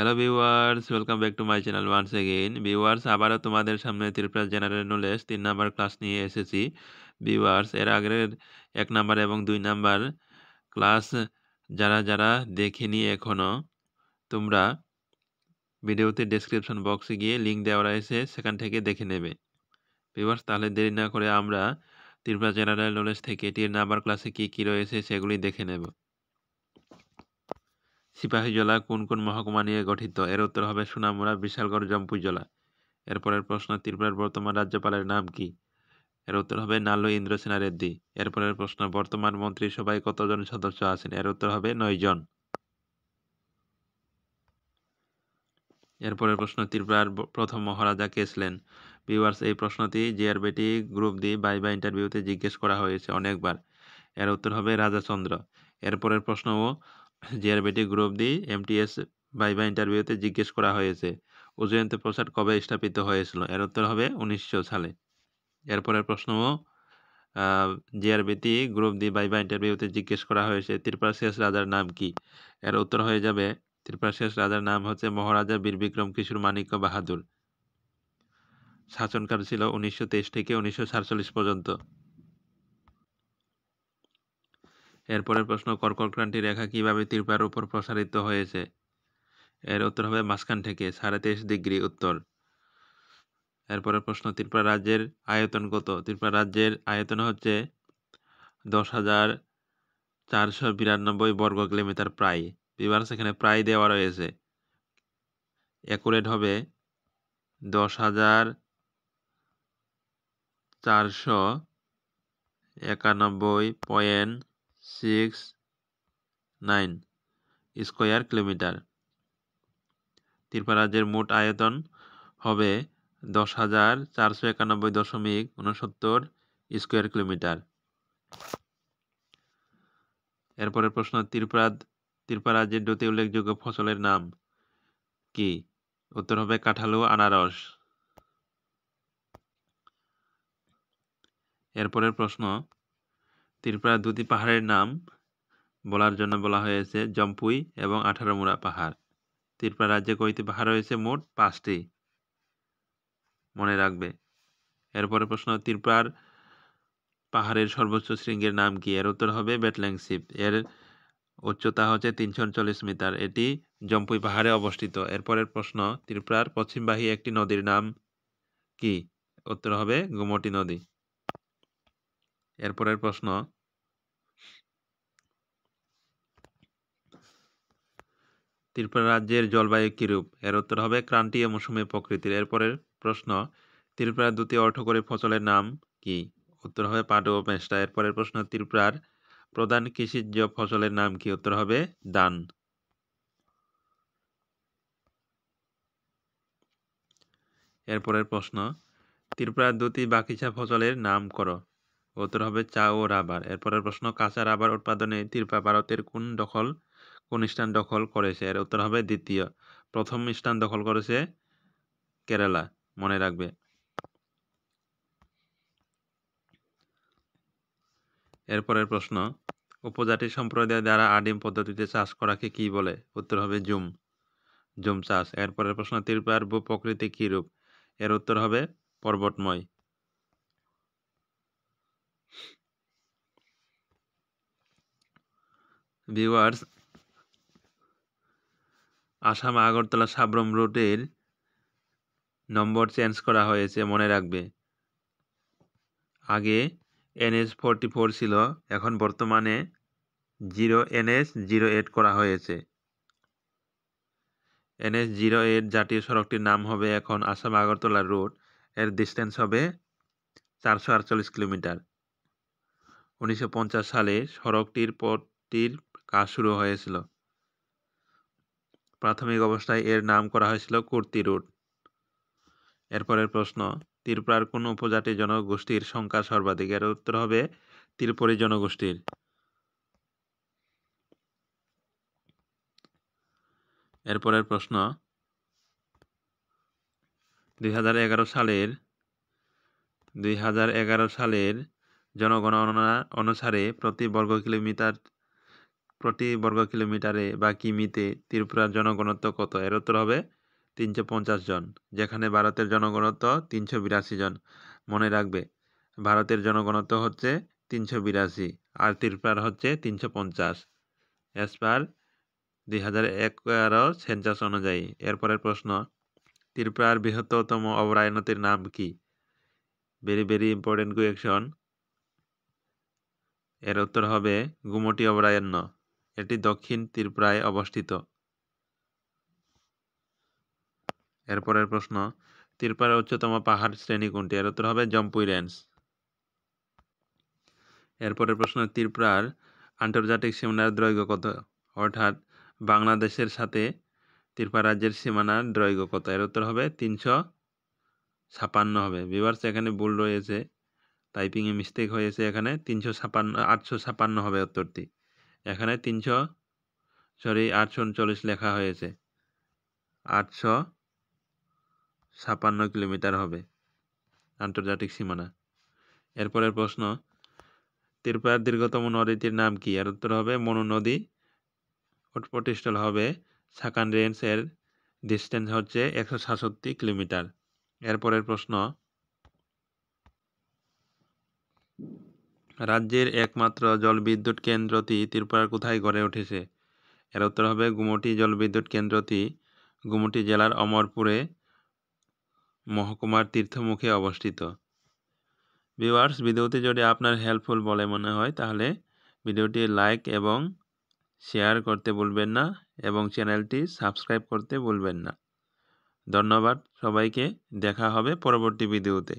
hello viewers welcome back to my channel once again viewers আবারও তোমাদের সামনে Tripura general knowledge তিন নাম্বার ক্লাস নিয়ে এসেছি ভিউয়ার্স এর আগের এক নাম্বার এবং দুই নাম্বার ক্লাস যারা যারা দেখেনি এখনও তোমরা ভিডিওতে ডেসক্রিপশন বক্সে গিয়ে লিঙ্ক দেওয়া রয়েছে সেখান থেকে দেখে নেবে ভিউয়ার্স তাহলে দেরি না করে আমরা ত্রিপুরা জেনারেল নলেজ থেকে টির নাম্বার ক্লাসে কী কী রয়েছে সেগুলি দেখে নেব সিপাহী জেলা কোন কোন মহকুমা নিয়ে গঠিত এর উত্তর হবে সোনামুড়া বিশালগড় জম্পুই জেলা এরপরের প্রশ্ন ত্রিপুরার বর্তমান রাজ্যপালের নাম কি এর উত্তর হবে নালু ইন্দ্রসেনা রেড্ডি এরপরের প্রশ্ন বর্তমান মন্ত্রিসভায় কতজন সদস্য আছেন এর উত্তর হবে নয় জন এরপরের প্রশ্ন ত্রিপুরার প্রথম মহারাজা কে ছিলেন ভিউয়ার্স এই প্রশ্নটি জিআরবিটি গ্রুপ দি বাই বা ইন্টারভিউতে জিজ্ঞেস করা হয়েছে অনেকবার এর উত্তর হবে রাজাচন্দ্র এরপরের প্রশ্নও JRBT group D MTS viva ইন্টারভিউতে জিজ্ঞেস করা হয়েছে উজয়ন্ত প্রসাদ কবে স্থাপিত হয়েছিল এর উত্তর হবে উনিশশো সালে এরপরের প্রশ্ন জিআরবিটি গ্রুপ বাই ভাইভা ইন্টারভিউতে জিজ্ঞেস করা হয়েছে ত্রিপুরা শেষ রাজার নাম কি এর উত্তর হয়ে যাবে ত্রিপুরা শেষ রাজার নাম হচ্ছে মহারাজা বীর বিক্রম কিশোর মানিক্য বাহাদুর শাসনকাল ছিল উনিশশো থেকে উনিশশো পর্যন্ত এরপরের প্রশ্ন কর্কটক্রান্তি রেখা কিভাবে ত্রিপার উপর প্রসারিত হয়েছে এর উত্তর হবে মাঝখান থেকে সাড়ে তেইশ ডিগ্রি উত্তর এরপরের প্রশ্ন ত্রিপুরা রাজ্যের আয়তন কত ত্রিপুরা রাজ্যের আয়তন হচ্ছে দশ হাজার চারশো বিরানব্বই বর্গ কিলোমিটার প্রায় বিবার সেখানে প্রায় দেওয়া রয়েছে অ্যাকুরেট হবে দশ হাজার চারশো একানব্বই point six nine square kilometre রাজ্যের মোট আয়তন হবে দশ হাজার চারশো একানব্বই দশমিক উনসত্তর স্কোয়ার কিলোমিটার এরপরের প্রশ্ন ত্রিপুরা রাজ্যের দুটি উল্লেখযোগ্য ফসলের নাম কি উত্তর হবে কাঁঠালু আনারস এরপরের প্রশ্ন ত্রিপুরার দুটি পাহাড়ের নাম বলার জন্য বলা হয়েছে জম্পুই এবং আঠারোমুড়া পাহাড় ত্রিপুরা রাজ্যে কয়টি পাহাড় রয়েছে মোট পাঁচটি মনে রাখবে এরপরে প্রশ্ন ত্রিপুরার পাহাড়ের সর্বোচ্চ শৃঙ্গের নাম কি এর উত্তর হবে বেটল্যাংশিপ এর উচ্চতা হচ্ছে তিনশো উনচল্লিশ মিটার এটি জম্পুই পাহাড়ে অবস্থিত এরপরের প্রশ্ন ত্রিপুরার পশ্চিমবাহী একটি নদীর নাম কি উত্তর হবে গোমটি নদী এরপরের প্রশ্ন ত্রিপুরা রাজ্যের জলবায়ু কীরূপ এর উত্তর হবে ক্রান্তীয় মৌসুমে প্রকৃতির এরপরের প্রশ্ন ত্রিপুরার দুটি অর্থকরী ফসলের নাম কি উত্তর হবে পাট ও পেঁচটা এরপরের প্রশ্ন ত্রিপুরার প্রধান কৃষিজ ফসলের নাম কি উত্তর হবে দান এরপরের প্রশ্ন ত্রিপুরার দুটি বাকিচা ফসলের নাম করো উত্তর হবে চা ও রাবার এরপরের প্রশ্ন কাঁচা রাবার উৎপাদনে তিরপা ভারতের কোন দখল কোন স্থান দখল করেছে এর উত্তর হবে দ্বিতীয় প্রথম স্থান দখল করেছে কেরালা মনে রাখবে এরপরের প্রশ্ন উপজাতি সম্প্রদায় দ্বারা আদিম পদ্ধতিতে চাষ করাকে কি বলে উত্তর হবে জুম জুম চাষ এরপরের প্রশ্ন তিরপার ভূপ্রকৃতি কি রূপ এর উত্তর হবে পর্বতময় ভিউয়ার্স আসাম আগরতলা সাবরম রোডের নম্বর চেঞ্জ করা হয়েছে মনে রাখবে আগে এনএস ফোরটি ফোর ছিল এখন বর্তমানে জিরো এনএস জিরো এইট করা হয়েছে এনএস জিরো এইট জাতীয় সড়কটির নাম হবে এখন আসাম আগরতলা রোড এর ডিস্টেন্স হবে চারশো আটচল্লিশ কিলোমিটার উনিশশো সালে সড়কটির পথটির কাজ শুরু হয়েছিল প্রাথমিক অবস্থায় এর নাম করা হয়েছিল কুর্তি রুট এরপরের প্রশ্ন ত্রিপুরার কোন উপজাতি জনগোষ্ঠীর সংখ্যা সর্বাধিক এর উত্তর হবে ত্রিপুরি জনগোষ্ঠীর এরপরের প্রশ্ন দুই এগারো সালের দুই সালের জনগণনা অনুসারে প্রতি বর্গ কিলোমিটার প্রতি বর্গ কিলোমিটারে বা কিমিতে ত্রিপুরার জনগণত্ব কত এর উত্তর হবে তিনশো পঞ্চাশ জন যেখানে ভারতের জনগণত্ব তিনশো বিরাশি জন মনে রাখবে ভারতের জনগণত্ব হচ্ছে তিনশো বিরাশি আর ত্রিপুরার হচ্ছে তিনশো পঞ্চাশ অ্যাজ পার দুই হাজার এগারো সেন্সাস অনুযায়ী এরপরের প্রশ্ন ত্রিপুরার বৃহত্তম অবরায়নতির নাম কি ভেরি ভেরি ইম্পর্টেন্ট কুয়েকশন এর উত্তর হবে গুমটি অবরায়ণ্য এটি দক্ষিণ ত্রিপুরায় অবস্থিত এরপরের প্রশ্ন ত্রিপুরার উচ্চতম পাহাড় শ্রেণী কোনটি এর উত্তর হবে জম্পুই রেঞ্জ এরপরের প্রশ্ন ত্রিপুরার আন্তর্জাতিক সীমানার দ্রৈঘ্য কত অর্থাৎ বাংলাদেশের সাথে ত্রিপুরা রাজ্যের সীমানার দ্রৈঘ্য কত এর উত্তর হবে তিনশো ছাপান্ন হবে বিভার্স এখানে ভুল রয়েছে টাইপিংয়ে মিস্টেক হয়েছে এখানে তিনশো ছাপান্ন আটশো ছাপান্ন হবে উত্তরটি এখানে তিনশো সরি আটশো উনচল্লিশ লেখা হয়েছে আটশো ছাপান্ন কিলোমিটার হবে আন্তর্জাতিক সীমানা এরপরের প্রশ্ন ত্রিপুরার দীর্ঘতম নদীটির নাম কি এর উত্তর হবে মনু নদী প্রতিষ্ঠল হবে সাকান রেঞ্জ এর ডিস্টেন্স হচ্ছে একশো সাতষট্টি কিলোমিটার এরপরের প্রশ্ন রাজ্যের একমাত্র জলবিদ্যুৎ কেন্দ্রটি ত্রিপুরার কোথায় গড়ে উঠেছে এর উত্তর হবে গুমটি জলবিদ্যুৎ কেন্দ্রটি গুমটি জেলার অমরপুরে মহকুমার তীর্থমুখে অবস্থিত ভিউয়ার্স ভিডিওটি যদি আপনার হেল্পফুল বলে মনে হয় তাহলে ভিডিওটি লাইক এবং শেয়ার করতে বলবেন না এবং চ্যানেলটি সাবস্ক্রাইব করতে বলবেন না ধন্যবাদ সবাইকে দেখা হবে পরবর্তী ভিডিওতে